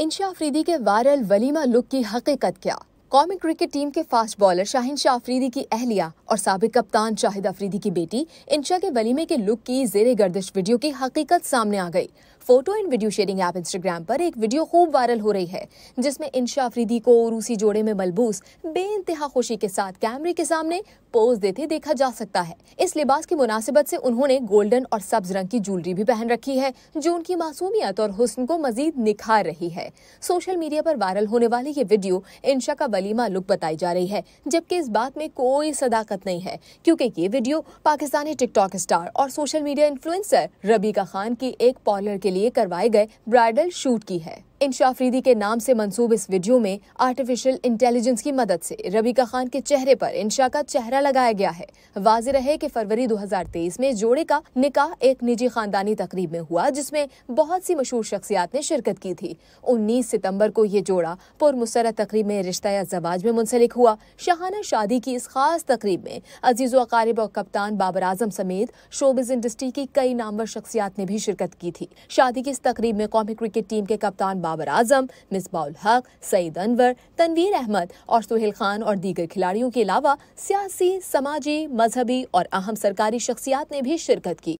इंशा अफरीदी के viral walima look की हकीकत क्या कॉमिक क्रिकेट टीम के फास्ट बॉलर शाहिन शाह अफरीदी की अहलिया और सबक कप्तान शाहिद अफरीदी की बेटी इंशा के वलीमे के लुक की जेर गर्दिश वीडियो की हकीकत सामने आ गई photo and video sharing app Instagram पर एक वीडियो खूब वायरल हो रही है जिसमें इंशा अफरीदी को रूसी जोड़े में मलबूस इंतहा खुशी के साथ कैमरे के सामने पोज देते देखा जा सकता है इस लिबास की मुनासिबत से उन्होंने गोल्डन और सब्ज रंग की ज्वेलरी भी पहन रखी है जो उनकी मासूमियत और हुस्न को मजीद निखार रही है सोशल मीडिया पर वायरल होने वाली ये वीडियो इंशा का वलीमा लुक बताई जा रही है जबकि इस बात में कोई सदाकत नहीं है क्योंकि ये वीडियो पाकिस्तानी टिकटॉक स्टार और social media influencer Rabeeka Khan की एक पॉलर के लिए लिए करवाए गए ब्राइडल शूट की है इंशा अफरीदी के नाम से मंसूब इस वीडियो में आर्टिफिशियल इंटेलिजेंस की मदद से रबीका खान के चेहरे पर इंशा का चेहरा लगाया गया है वाज रहे कि फरवरी 2023 में जोड़े का निकाह एक निजी खानदानी तकरीब में हुआ जिसमें बहुत सी मशहूर शख्सियात ने शिरकत की थी उन्नीस सितम्बर को ये जोड़ा पुरमसरत तकरीब में रिश्ता या जवाज में मुंसलिक हुआ शाहाना शादी की इस खास तकरीब में अजीज वकारिब और कप्तान बाबर आजम समेत शोबिज इंडस्ट्री की कई नामवर शख्सियात ने भी शिरकत की थी शादी की इस तकरीब में कौमी क्रिकेट टीम के कप्तान बाबर आजम मिसबाउल हक सईद अनवर तनवीर अहमद और सुहेल खान और दीगर खिलाड़ियों के अलावा सियासी समाजी मजहबी और अहम सरकारी शख्सियात ने भी शिरकत की